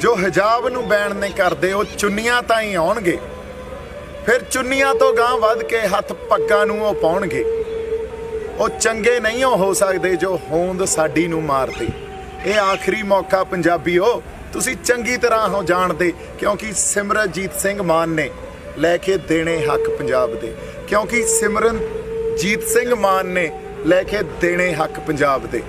ਜੋ ਹਿਜਾਬ ਨੂੰ ਬੈਣ ਨਹੀਂ ਕਰਦੇ ਉਹ ਚੁੰਨੀਆਂ ਤਾਂ ਹੀ ਆਉਣਗੇ ਫਿਰ ਚੁੰਨੀਆਂ ਤੋਂ ਗਾਂ ਵੱਧ ਕੇ ਹੱਥ ਪੱਗਾਂ ਨੂੰ ਉਹ ਪਾਉਣਗੇ ਉਹ ਚੰਗੇ ਨਹੀਂ ਹੋ ਸਕਦੇ ਜੋ ਹੋਂਦ ਸਾਡੀ ਨੂੰ ਮਾਰਦੇ ਇਹ ਆਖਰੀ ਮੌਕਾ ਪੰਜਾਬੀਓ ਤੁਸੀਂ ਚੰਗੀ ਤਰ੍ਹਾਂ ਹੋ ਜਾਣਦੇ ਕਿਉਂਕਿ ਸਿਮਰਜੀਤ ਸਿੰਘ ਮਾਨ ਨੇ ਲੈ ਕੇ ਦੇਣੇ ਹੱਕ ਪੰਜਾਬ ਦੇ ਕਿਉਂਕਿ ਸਿਮਰਨਜੀਤ ਸਿੰਘ ਮਾਨ ਨੇ ਲੈ ਕੇ ਦੇਣੇ ਹੱਕ ਪੰਜਾਬ ਦੇ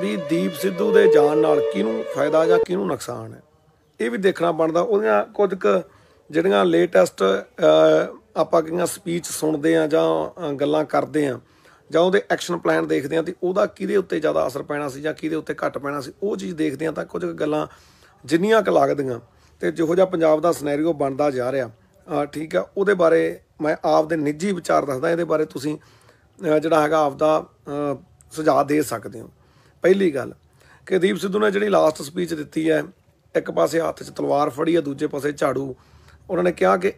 ਵੀ ਦੀਪ ਸਿੱਧੂ ਦੇ ਜਾਣ ਨਾਲ ਕਿਹਨੂੰ ਫਾਇਦਾ ਜਾਂ ਕਿਹਨੂੰ ਨੁਕਸਾਨ ਹੈ ਇਹ ਵੀ ਦੇਖਣਾ ਬਣਦਾ ਉਹਦੀਆਂ ਕੁਝ ਕੁ ਜਿਹੜੀਆਂ ਲੇਟੈਸਟ ਆਪਾਂ ਕਿਹਾਂ ਸਪੀਚ ਸੁਣਦੇ ਆ ਜਾਂ ਗੱਲਾਂ ਕਰਦੇ ਆ ਜਾਂ ਉਹਦੇ ਐਕਸ਼ਨ ਪਲਾਨ ਦੇਖਦੇ ਆ ਤੇ ਉਹਦਾ ਕਿਹਦੇ ਉੱਤੇ ਜ਼ਿਆਦਾ ਅਸਰ ਪੈਣਾ ਸੀ ਜਾਂ ਕਿਹਦੇ ਉੱਤੇ ਘੱਟ ਪੈਣਾ ਸੀ ਉਹ ਚੀਜ਼ ਦੇਖਦੇ ਆ ਤਾਂ ਕੁਝ ਗੱਲਾਂ ਜਿੰਨੀਆਂ ਕੁ ਲੱਗਦੀਆਂ ਤੇ ਜਿਹੋ ਜਿਹਾ ਪੰਜਾਬ ਦਾ ਸਿਨੈਰੀਓ ਬਣਦਾ ਜਾ ਰਿਹਾ ਠੀਕ ਆ ਉਹਦੇ ਬਾਰੇ ਮੈਂ ਆਪ ਦੇ ਨਿੱਜੀ ਵਿਚਾਰ ਦੱਸਦਾ ਇਹਦੇ ਬਾਰੇ ਤੁਸੀਂ ਜਿਹੜਾ ਹੈਗਾ ਆਪ ਦਾ ਸੁਝਾਅ ਦੇ ਸਕਦੇ ਹੋ ਪਹਿਲੀ ਗੱਲ ਕਿ ਦੀਪ ਸਿੱਧੂ ਨੇ ਜਿਹੜੀ ਲਾਸਟ ਸਪੀਚ ਦਿੱਤੀ ਹੈ ਇੱਕ ਪਾਸੇ ਹੱਥ 'ਚ ਤਲਵਾਰ ਫੜੀ ਹੈ ਦੂਜੇ ਪਾਸੇ ਝਾੜੂ ਉਹਨਾਂ ਨੇ ਕਿਹਾ ਕਿ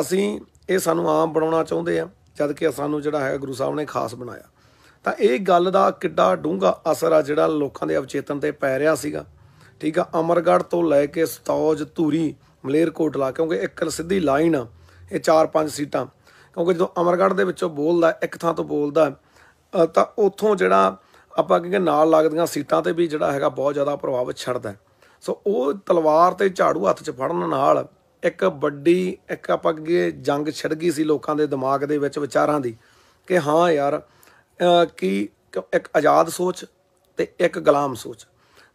ਅਸੀਂ ਇਹ ਸਾਨੂੰ ਆਮ ਬਣਾਉਣਾ ਚਾਹੁੰਦੇ ਆ ਜਦ ਕਿ ਸਾਨੂੰ ਜਿਹੜਾ ਹੈ ਗੁਰੂ ਸਾਹਿਬ ਨੇ ਖਾਸ ਬਣਾਇਆ ਤਾਂ ਇਹ ਗੱਲ ਦਾ ਕਿੱਡਾ ਡੂੰਘਾ ਅਸਰ ਆ ਜਿਹੜਾ ਲੋਕਾਂ ਦੇ ਅਵਚੇਤਨ ਤੇ ਪੈ ਰਿਹਾ ਸੀਗਾ ਠੀਕ ਆ ਅਮਰਗੜ ਤੋਂ ਲੈ ਕੇ ਸਤੌਜ ਧੂਰੀ ਮਲੇਰਕੋਟਲਾ ਕਿਉਂਕਿ ਇੱਕ ਸਿੱਧੀ ਲਾਈਨ ਆ ਇਹ 4-5 ਸੀਟਾਂ ਕਿਉਂਕਿ ਜਦੋਂ ਅਮਰਗੜ ਦੇ ਵਿੱਚੋਂ ਬੋਲਦਾ ਇੱਕ ਥਾਂ ਤੋਂ ਬੋਲਦਾ ਤਾਂ ਉੱਥੋਂ ਜਿਹੜਾ ਆਪਾਂ ਕਹਿੰਗੇ ਨਾਲ ਲੱਗਦੀਆਂ ਸੀਟਾਂ ਤੇ ਵੀ ਜਿਹੜਾ ਹੈਗਾ ਬਹੁਤ ਜ਼ਿਆਦਾ ਪ੍ਰਭਾਵ ਛੱਡਦਾ ਸੋ ਉਹ ਤਲਵਾਰ ਤੇ ਝਾੜੂ ਹੱਥ 'ਚ ਫੜਨ ਨਾਲ ਇੱਕ ਵੱਡੀ ਇੱਕ ਆਪਾਂ ਅੱਗੇ ਜੰਗ ਛਿੜ ਗਈ ਸੀ ਲੋਕਾਂ ਦੇ ਦਿਮਾਗ ਦੇ ਵਿੱਚ ਵਿਚਾਰਾਂ ਦੀ ਕਿ ਹਾਂ ਯਾਰ ਕੀ ਇੱਕ ਆਜ਼ਾਦ ਸੋਚ ਤੇ ਇੱਕ ਗੁਲਾਮ ਸੋਚ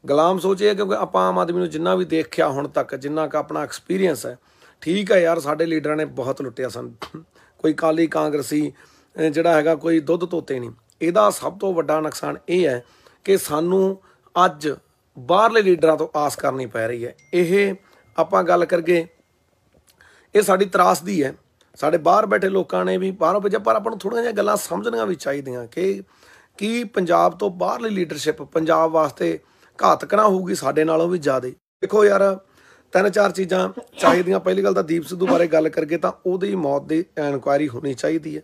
ਗੁਲਾਮ ਸੋਚ ਇਹ ਕਿਉਂਕਿ ਆਪਾਂ ਆਮ ਆਦਮੀ ਨੂੰ ਜਿੰਨਾ ਵੀ ਦੇਖਿਆ ਹੁਣ ਤੱਕ ਜਿੰਨਾ ਕ ਆਪਣਾ ਐਕਸਪੀਰੀਅੰਸ ਹੈ ਠੀਕ ਹੈ ਯਾਰ ਸਾਡੇ ਲੀਡਰਾਂ ਨੇ ਬਹੁਤ ਲੁੱਟਿਆ ਸਨ ਕੋਈ ਕਾਲੀ ਕਾਂਗਰਸੀ ਜਿਹੜਾ ਹੈਗਾ ਕੋਈ ਦੁੱਧ ਤੋਤੇ ਨਹੀਂ ਇਹਦਾ ਸਭ ਤੋਂ ਵੱਡਾ ਨੁਕਸਾਨ ਇਹ ਹੈ ਕਿ ਸਾਨੂੰ ਅੱਜ ਬਾਹਰਲੇ ਲੀਡਰਾਂ ਤੋਂ ਆਸ ਕਰਨੀ ਪੈ ਰਹੀ ਹੈ ਇਹ ਆਪਾਂ ਗੱਲ ਕਰਗੇ ਇਹ ਸਾਡੀ ਤਰਾਸਦੀ ਹੈ ਸਾਡੇ ਬਾਹਰ ਬੈਠੇ ਲੋਕਾਂ ਨੇ ਵੀ ਬਾਹਰੋਂ ਭੇਜਿਆ ਪਰ ਆਪਾਂ ਨੂੰ ਥੋੜੀਆਂ ਜਿਹੀਆਂ ਗੱਲਾਂ ਸਮਝਣੀਆਂ ਵੀ ਚਾਹੀਦੀਆਂ ਕਿ ਕੀ ਪੰਜਾਬ ਤੋਂ ਬਾਹਰਲੀ ਲੀਡਰਸ਼ਿਪ ਪੰਜਾਬ ਵਾਸਤੇ ਘਾਤਕ ਨਾ ਹੋਊਗੀ ਸਾਡੇ ਨਾਲੋਂ ਵੀ ਜ਼ਿਆਦਾ ਦੇਖੋ ਯਾਰ ਤਿੰਨ ਚਾਰ ਚੀਜ਼ਾਂ ਚਾਹੀਦੀਆਂ ਪਹਿਲੀ ਗੱਲ ਤਾਂ ਦੀਪ ਸਿੱਧੂ ਬਾਰੇ ਗੱਲ ਕਰਕੇ ਤਾਂ ਉਹਦੀ ਮੌਤ ਦੀ ਇਨਕੁਆਇਰੀ ਹੋਣੀ ਚਾਹੀਦੀ ਹੈ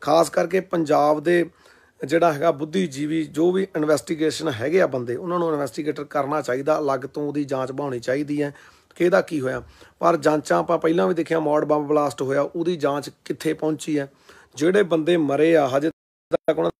ਖਾਸ ਕਰਕੇ ਪੰਜਾਬ ਦੇ ਜਿਹੜਾ ਹੈਗਾ ਬੁੱਧੀਜੀਵੀ ਜੋ ਵੀ ਇਨਵੈਸਟੀਗੇਸ਼ਨ ਹੈਗੇ ਆ ਬੰਦੇ ਉਹਨਾਂ ਨੂੰ ਇਨਵੈਸਟੀਗੇਟਰ ਕਰਨਾ ਚਾਹੀਦਾ ਅਲੱਗ ਤੋਂ ਉਹਦੀ ਜਾਂਚ ਬਹਾਉਣੀ ਚਾਹੀਦੀ ਹੈ ਕਿ ਇਹਦਾ ਕੀ ਹੋਇਆ ਪਰ ਜਾਂਚਾਂ ਆਪਾਂ ਪਹਿਲਾਂ ਵੀ ਦੇਖਿਆ ਮੌੜ ਬੰਬ ਬਲਾਸਟ ਹੋਇਆ ਉਹਦੀ ਜਾਂਚ ਕਿੱਥੇ ਪਹੁੰਚੀ ਹੈ ਜਿਹੜੇ ਬੰਦੇ ਮਰੇ ਆ ਹਜੇ ਤੱਕ ਉਹਨਾਂ